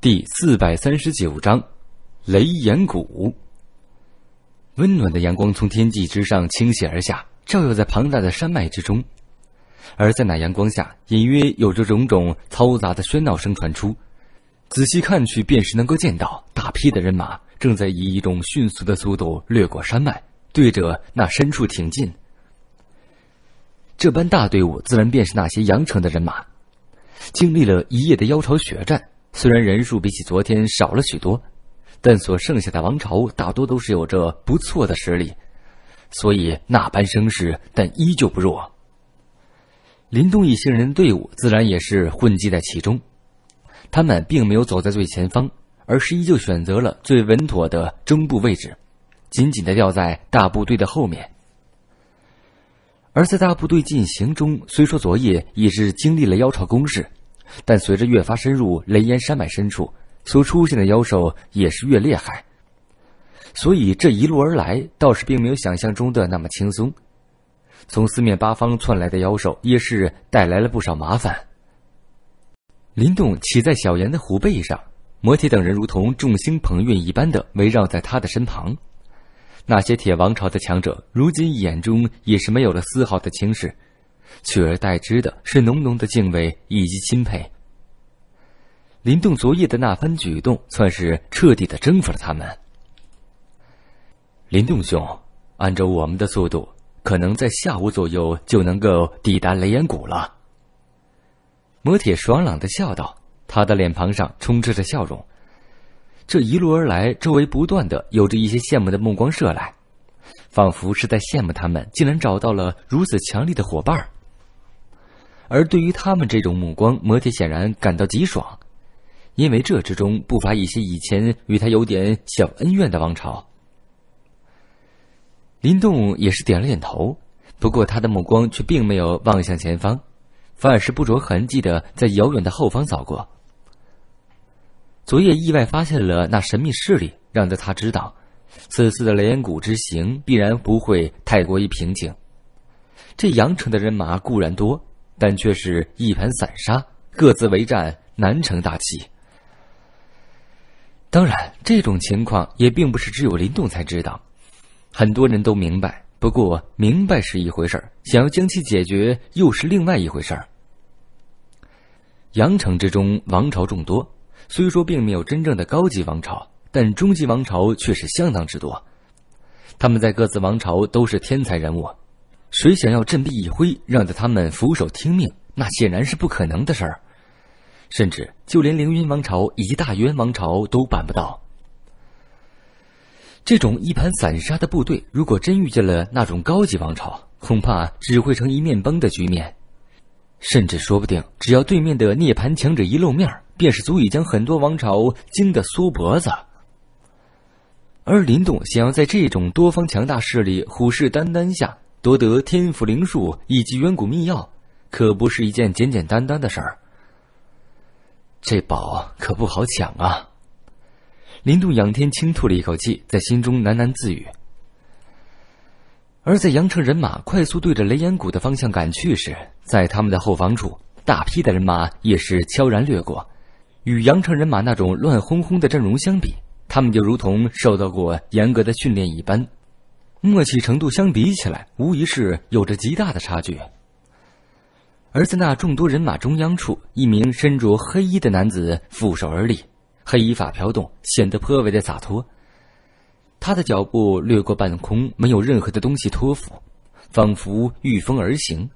第四百三十九章，雷岩谷。温暖的阳光从天际之上倾泻而下，照耀在庞大的山脉之中。而在那阳光下，隐约有着种种嘈杂的喧闹声传出。仔细看去，便是能够见到大批的人马正在以一种迅速的速度掠过山脉，对着那深处挺进。这般大队伍，自然便是那些阳城的人马。经历了一夜的妖潮血战。虽然人数比起昨天少了许多，但所剩下的王朝大多都是有着不错的实力，所以那般声势，但依旧不弱。林东一行人的队伍自然也是混迹在其中，他们并没有走在最前方，而是依旧选择了最稳妥的中部位置，紧紧的吊在大部队的后面。而在大部队进行中，虽说昨夜已是经历了妖朝攻势。但随着越发深入雷岩山脉深处，所出现的妖兽也是越厉害，所以这一路而来倒是并没有想象中的那么轻松。从四面八方窜来的妖兽也是带来了不少麻烦。林动骑在小岩的虎背上，魔铁等人如同众星捧月一般的围绕在他的身旁。那些铁王朝的强者如今眼中也是没有了丝毫的轻视。取而代之的是浓浓的敬畏以及钦佩。林动昨夜的那番举动，算是彻底的征服了他们。林动兄，按照我们的速度，可能在下午左右就能够抵达雷岩谷了。魔铁爽朗的笑道，他的脸庞上充斥着笑容。这一路而来，周围不断的有着一些羡慕的目光射来，仿佛是在羡慕他们竟然找到了如此强力的伙伴。而对于他们这种目光，摩铁显然感到极爽，因为这之中不乏一些以前与他有点小恩怨的王朝。林动也是点了点头，不过他的目光却并没有望向前方，反而是不着痕迹的在遥远的后方扫过。昨夜意外发现了那神秘势力，让得他知道，此次的雷烟谷之行必然不会太过于平静。这阳城的人马固然多。但却是一盘散沙，各自为战，难成大器。当然，这种情况也并不是只有林动才知道，很多人都明白。不过，明白是一回事儿，想要将其解决又是另外一回事儿。阳城之中，王朝众多，虽说并没有真正的高级王朝，但中级王朝却是相当之多。他们在各自王朝都是天才人物。谁想要振臂一挥，让得他们俯首听命？那显然是不可能的事儿。甚至就连凌云王朝以及大渊王朝都办不到。这种一盘散沙的部队，如果真遇见了那种高级王朝，恐怕只会成一面崩的局面。甚至说不定，只要对面的涅槃强者一露面，便是足以将很多王朝惊得缩脖子。而林动想要在这种多方强大势力虎视眈眈下，夺得天府灵术以及远古秘药，可不是一件简简单单的事儿。这宝可不好抢啊！林动仰天轻吐了一口气，在心中喃喃自语。而在阳城人马快速对着雷烟谷的方向赶去时，在他们的后方处，大批的人马也是悄然掠过。与阳城人马那种乱哄哄的阵容相比，他们就如同受到过严格的训练一般。默契程度相比起来，无疑是有着极大的差距。而在那众多人马中央处，一名身着黑衣的男子负手而立，黑衣发飘动，显得颇为的洒脱。他的脚步掠过半空，没有任何的东西托付，仿佛御风而行。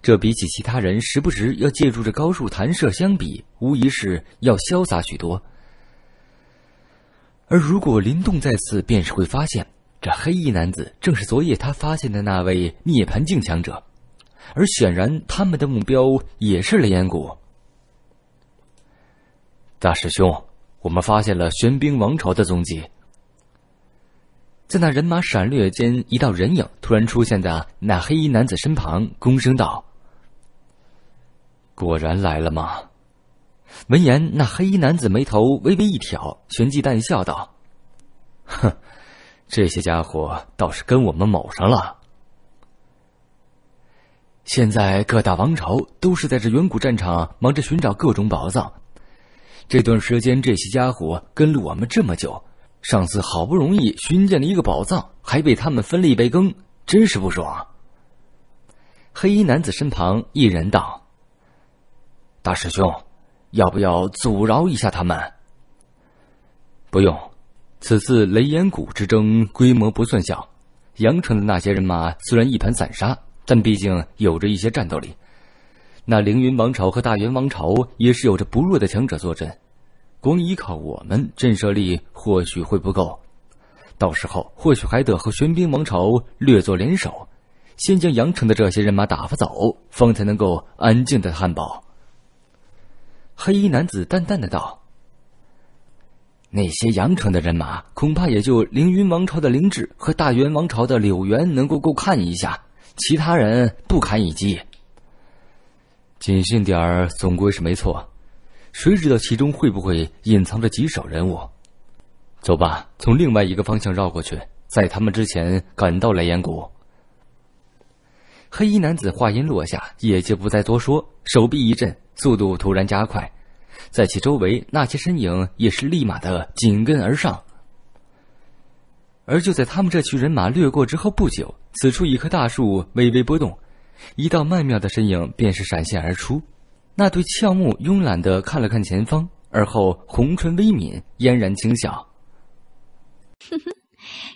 这比起其他人时不时要借助着高数弹射相比，无疑是要潇洒许多。而如果林动再次，便是会发现。这黑衣男子正是昨夜他发现的那位涅槃境强者，而显然他们的目标也是雷岩谷。大师兄，我们发现了玄冰王朝的踪迹。在那人马闪掠间，一道人影突然出现在那黑衣男子身旁，躬声道：“果然来了吗？”闻言，那黑衣男子眉头微微一挑，旋即淡笑道：“哼。”这些家伙倒是跟我们卯上了。现在各大王朝都是在这远古战场忙着寻找各种宝藏，这段时间这些家伙跟了我们这么久，上次好不容易寻见了一个宝藏，还被他们分了一杯羹，真是不爽。黑衣男子身旁一人道：“大师兄，要不要阻挠一下他们？”“不用。”此次雷岩谷之争规模不算小，阳城的那些人马虽然一盘散沙，但毕竟有着一些战斗力。那凌云王朝和大元王朝也是有着不弱的强者坐镇，光依靠我们震慑力或许会不够，到时候或许还得和玄冰王朝略作联手，先将阳城的这些人马打发走，方才能够安静的汉堡。黑衣男子淡淡的道。那些阳城的人马，恐怕也就凌云王朝的凌志和大元王朝的柳元能够够看一下，其他人不堪一击。谨慎点儿总归是没错，谁知道其中会不会隐藏着棘手人物？走吧，从另外一个方向绕过去，在他们之前赶到雷岩谷。黑衣男子话音落下，也就不再多说，手臂一震，速度突然加快。在其周围，那些身影也是立马的紧跟而上。而就在他们这群人马掠过之后不久，此处一棵大树微微波动，一道曼妙的身影便是闪现而出。那对俏目慵懒的看了看前方，而后红唇微抿，嫣然轻笑：“哼哼，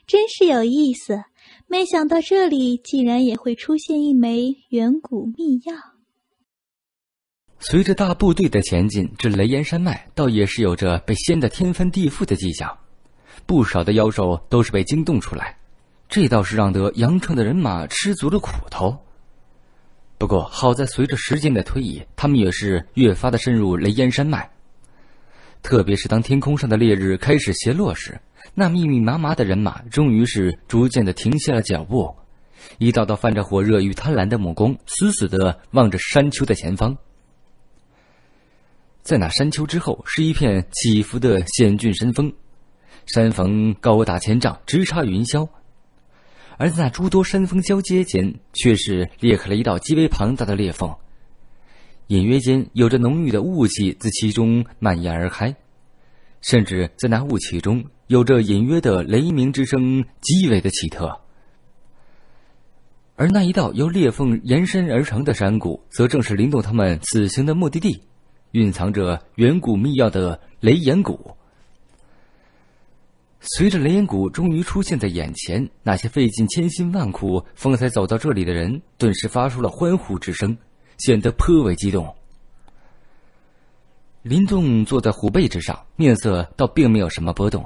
真是有意思，没想到这里竟然也会出现一枚远古秘药。”随着大部队的前进，这雷烟山脉倒也是有着被掀得天翻地覆的迹象，不少的妖兽都是被惊动出来，这倒是让得杨城的人马吃足了苦头。不过好在随着时间的推移，他们也是越发的深入雷烟山脉。特别是当天空上的烈日开始斜落时，那密密麻麻的人马终于是逐渐的停下了脚步，一道道泛着火热与贪婪的目光，死死的望着山丘的前方。在那山丘之后，是一片起伏的险峻山峰，山峰高达千丈，直插云霄；而在那诸多山峰交接间，却是裂开了一道极为庞大的裂缝，隐约间有着浓郁的雾气自其中蔓延而开，甚至在那雾气中，有着隐约的雷鸣之声，极为的奇特。而那一道由裂缝延伸而成的山谷，则正是林动他们此行的目的地。蕴藏着远古密钥的雷岩谷，随着雷岩谷终于出现在眼前，那些费尽千辛万苦方才走到这里的人，顿时发出了欢呼之声，显得颇为激动。林动坐在虎背之上，面色倒并没有什么波动，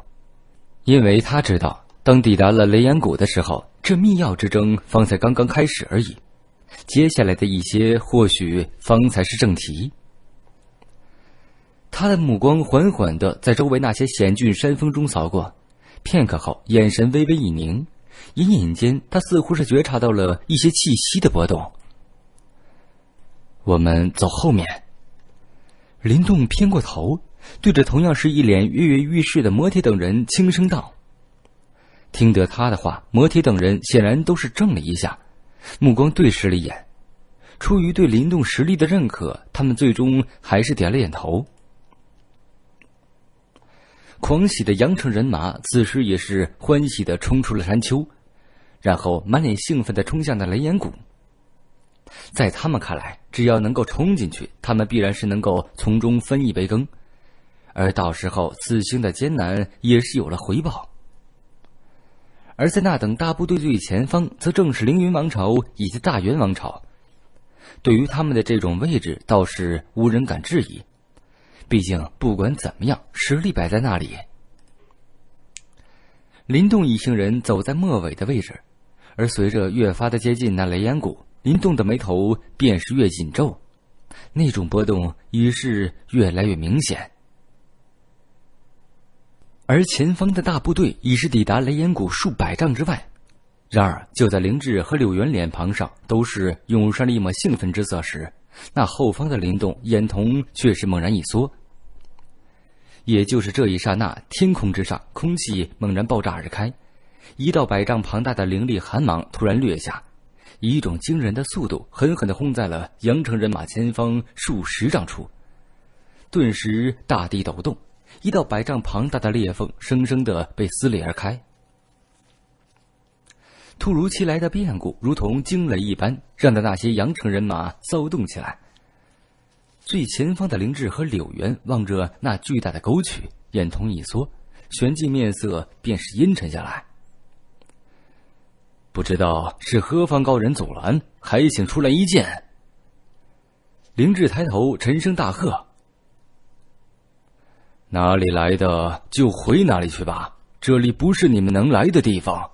因为他知道，当抵达了雷岩谷的时候，这密钥之争方才刚刚开始而已，接下来的一些或许方才是正题。他的目光缓缓的在周围那些险峻山峰中扫过，片刻后，眼神微微一凝，隐隐间，他似乎是觉察到了一些气息的波动。我们走后面。林动偏过头，对着同样是一脸跃跃欲试的魔铁等人轻声道。听得他的话，魔铁等人显然都是怔了一下，目光对视了一眼，出于对林动实力的认可，他们最终还是点了点头。狂喜的羊城人马此时也是欢喜的冲出了山丘，然后满脸兴奋的冲向那雷岩谷。在他们看来，只要能够冲进去，他们必然是能够从中分一杯羹，而到时候此行的艰难也是有了回报。而在那等大部队最前方，则正是凌云王朝以及大元王朝，对于他们的这种位置，倒是无人敢质疑。毕竟，不管怎么样，实力摆在那里。林动一行人走在末尾的位置，而随着越发的接近那雷烟谷，林动的眉头便是越紧皱，那种波动已是越来越明显。而前方的大部队已是抵达雷烟谷数百丈之外，然而就在林志和柳元脸庞上都是涌上了一抹兴奋之色时。那后方的林动眼瞳却是猛然一缩。也就是这一刹那，天空之上空气猛然爆炸而开，一道百丈庞大的凌厉寒芒突然掠下，以一种惊人的速度狠狠的轰在了阳城人马前方数十丈处，顿时大地抖动，一道百丈庞大的裂缝生生的被撕裂而开。突如其来的变故，如同惊雷一般，让的那些阳城人马骚动起来。最前方的灵志和柳元望着那巨大的沟渠，眼瞳一缩，旋即面色便是阴沉下来。不知道是何方高人阻拦，还请出来一见。灵志抬头，沉声大喝：“哪里来的就回哪里去吧，这里不是你们能来的地方。”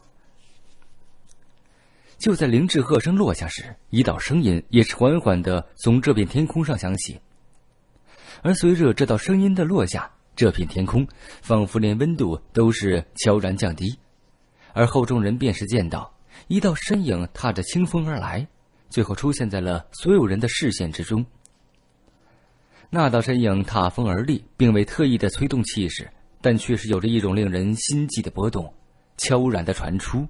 就在凌志鹤声落下时，一道声音也是缓缓的从这片天空上响起。而随着这道声音的落下，这片天空仿佛连温度都是悄然降低。而后众人便是见到一道身影踏着清风而来，最后出现在了所有人的视线之中。那道身影踏风而立，并未特意的催动气势，但却是有着一种令人心悸的波动，悄然的传出。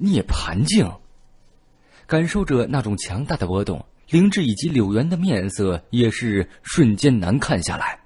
涅盘境。感受着那种强大的波动，灵智以及柳元的面色也是瞬间难看下来。